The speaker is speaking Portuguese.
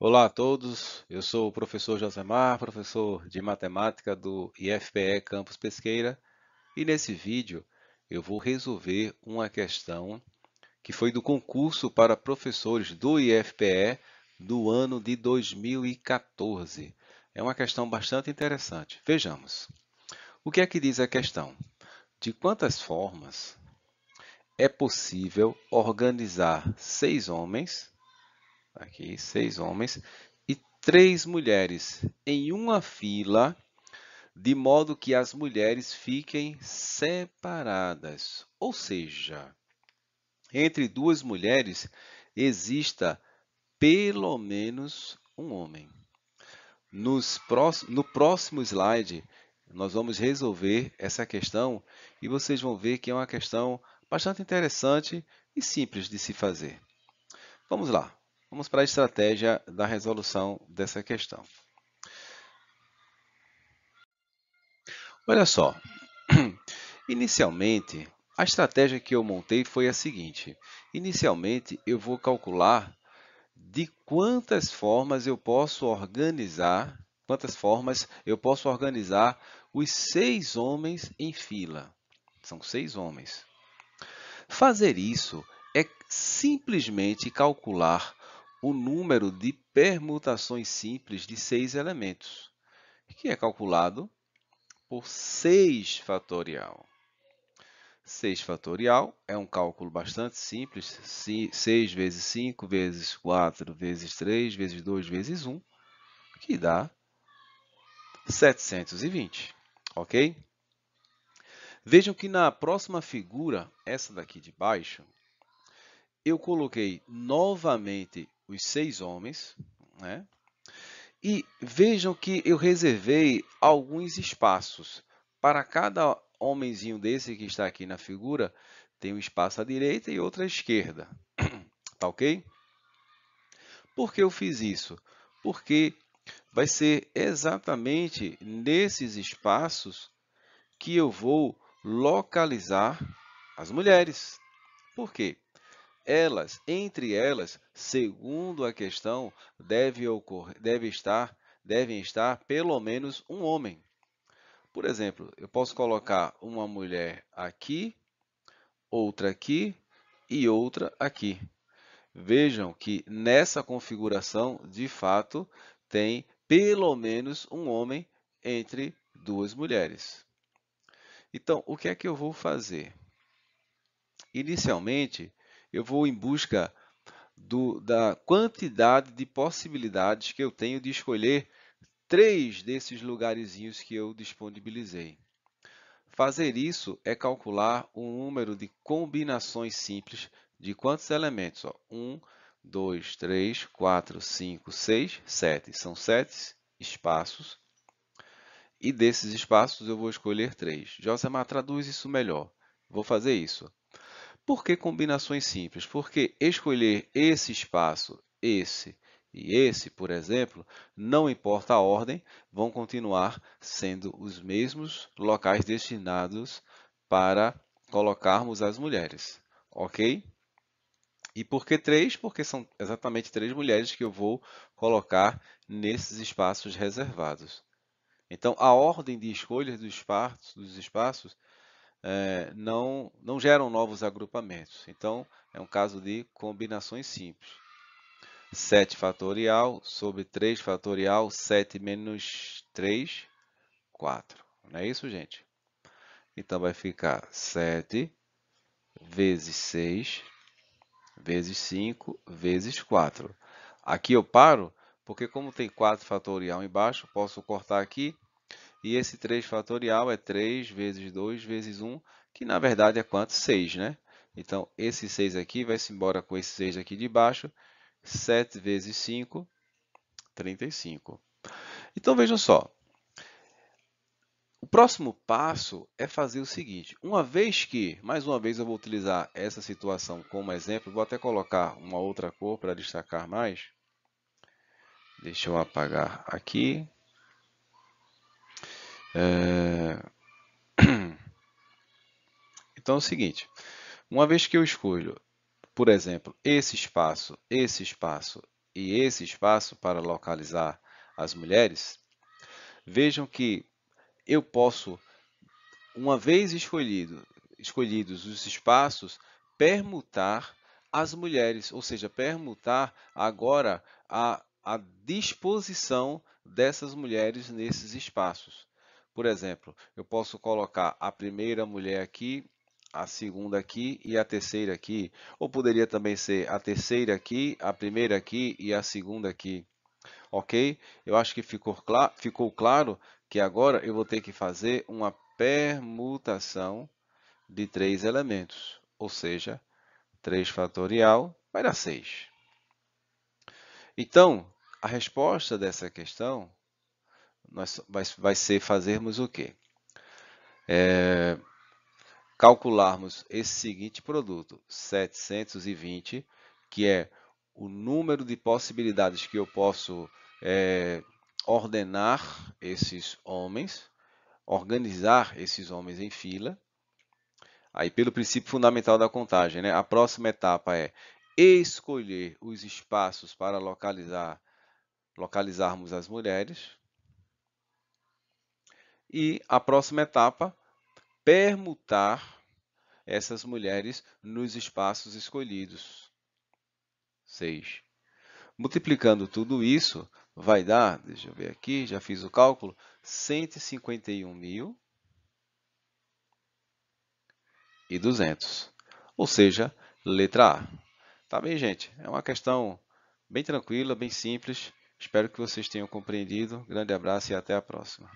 Olá a todos, eu sou o professor Josemar, professor de matemática do IFPE Campus Pesqueira, e nesse vídeo eu vou resolver uma questão que foi do concurso para professores do IFPE do ano de 2014. É uma questão bastante interessante. Vejamos. O que é que diz a questão? De quantas formas é possível organizar seis homens aqui seis homens e três mulheres em uma fila, de modo que as mulheres fiquem separadas. Ou seja, entre duas mulheres exista pelo menos um homem. Próximos, no próximo slide, nós vamos resolver essa questão e vocês vão ver que é uma questão bastante interessante e simples de se fazer. Vamos lá. Vamos para a estratégia da resolução dessa questão. Olha só, inicialmente, a estratégia que eu montei foi a seguinte. Inicialmente, eu vou calcular de quantas formas eu posso organizar, quantas formas eu posso organizar os seis homens em fila. São seis homens. Fazer isso é simplesmente calcular o número de permutações simples de seis elementos, que é calculado por 6 fatorial. 6 fatorial é um cálculo bastante simples, 6 vezes 5 vezes 4 vezes 3 vezes 2 vezes 1, que dá 720, ok? Vejam que na próxima figura, essa daqui de baixo, eu coloquei novamente os seis homens, né? E vejam que eu reservei alguns espaços. Para cada homenzinho desse que está aqui na figura, tem um espaço à direita e outro à esquerda. tá ok? Por que eu fiz isso? Porque vai ser exatamente nesses espaços que eu vou localizar as mulheres. Por quê? elas, entre elas, segundo a questão, deve, ocorrer, deve estar, devem estar pelo menos um homem. Por exemplo, eu posso colocar uma mulher aqui, outra aqui e outra aqui. Vejam que nessa configuração, de fato, tem pelo menos um homem entre duas mulheres. Então, o que é que eu vou fazer? Inicialmente, eu vou em busca do, da quantidade de possibilidades que eu tenho de escolher três desses lugarzinhos que eu disponibilizei. Fazer isso é calcular o número de combinações simples de quantos elementos? 1, 2, 3, 4, 5, 6, 7. São sete espaços. E desses espaços eu vou escolher três. Josemar, traduz isso melhor. Vou fazer isso. Por que combinações simples? Porque escolher esse espaço, esse e esse, por exemplo, não importa a ordem, vão continuar sendo os mesmos locais destinados para colocarmos as mulheres, ok? E por que três? Porque são exatamente três mulheres que eu vou colocar nesses espaços reservados. Então, a ordem de escolha dos espaços, dos espaços é, não, não geram novos agrupamentos. Então, é um caso de combinações simples. 7 fatorial sobre 3 fatorial, 7 menos 3, 4. Não é isso, gente? Então, vai ficar 7 vezes 6, vezes 5, vezes 4. Aqui eu paro, porque como tem 4 fatorial embaixo, posso cortar aqui e esse 3 fatorial é 3 vezes 2 vezes 1, que na verdade é quanto? 6, né? Então, esse 6 aqui vai-se embora com esse 6 aqui de baixo. 7 vezes 5, 35. Então, vejam só. O próximo passo é fazer o seguinte. Uma vez que, mais uma vez, eu vou utilizar essa situação como exemplo. Vou até colocar uma outra cor para destacar mais. Deixa eu apagar aqui. É, então é o seguinte, uma vez que eu escolho, por exemplo, esse espaço, esse espaço e esse espaço para localizar as mulheres, vejam que eu posso, uma vez escolhido, escolhidos os espaços, permutar as mulheres, ou seja, permutar agora a, a disposição dessas mulheres nesses espaços. Por exemplo, eu posso colocar a primeira mulher aqui, a segunda aqui e a terceira aqui. Ou poderia também ser a terceira aqui, a primeira aqui e a segunda aqui. Ok? Eu acho que ficou, ficou claro que agora eu vou ter que fazer uma permutação de três elementos. Ou seja, 3 fatorial vai dar 6. Então, a resposta dessa questão nós, vai, vai ser fazermos o quê? É, calcularmos esse seguinte produto, 720, que é o número de possibilidades que eu posso é, ordenar esses homens, organizar esses homens em fila, aí pelo princípio fundamental da contagem. Né? A próxima etapa é escolher os espaços para localizar, localizarmos as mulheres. E a próxima etapa, permutar essas mulheres nos espaços escolhidos. 6. Multiplicando tudo isso, vai dar, deixa eu ver aqui, já fiz o cálculo, 151.200. mil e Ou seja, letra A. Tá bem, gente? É uma questão bem tranquila, bem simples. Espero que vocês tenham compreendido. Grande abraço e até a próxima.